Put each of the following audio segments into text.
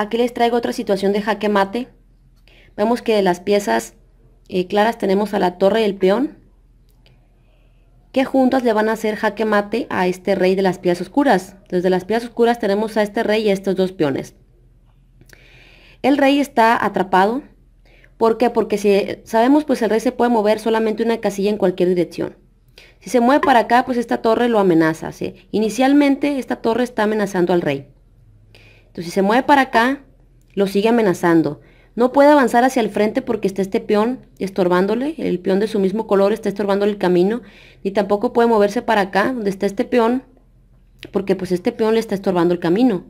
Aquí les traigo otra situación de jaque mate. Vemos que de las piezas eh, claras tenemos a la torre y el peón, que juntas le van a hacer jaque mate a este rey de las piezas oscuras. Desde las piezas oscuras tenemos a este rey y a estos dos peones. El rey está atrapado. ¿Por qué? Porque si eh, sabemos, pues el rey se puede mover solamente una casilla en cualquier dirección. Si se mueve para acá, pues esta torre lo amenaza. Inicialmente esta torre está amenazando al rey si se mueve para acá, lo sigue amenazando. No puede avanzar hacia el frente porque está este peón estorbándole, el peón de su mismo color está estorbándole el camino, ni tampoco puede moverse para acá, donde está este peón, porque pues este peón le está estorbando el camino.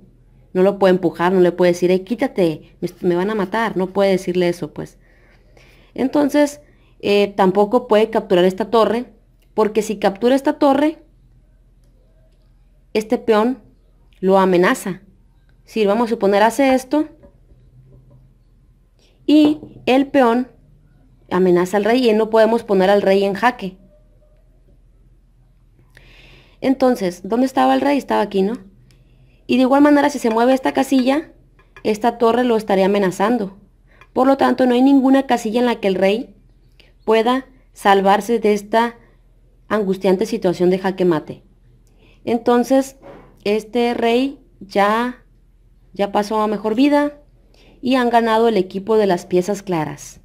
No lo puede empujar, no le puede decir, hey, quítate, me, van a matar, no puede decirle eso, pues. Entonces, eh, tampoco puede capturar esta torre, porque si captura esta torre, este peón lo amenaza. Si vamos a suponer hace esto. Y el peón amenaza al rey y no podemos poner al rey en jaque. Entonces, ¿dónde estaba el rey? Estaba aquí, ¿no? Y de igual manera, si se mueve esta casilla, esta torre lo estaría amenazando. Por lo tanto, no hay ninguna casilla en la que el rey pueda salvarse de esta angustiante situación de jaque mate. Entonces, este rey ya ya pasó a mejor vida y han ganado el equipo de las piezas claras.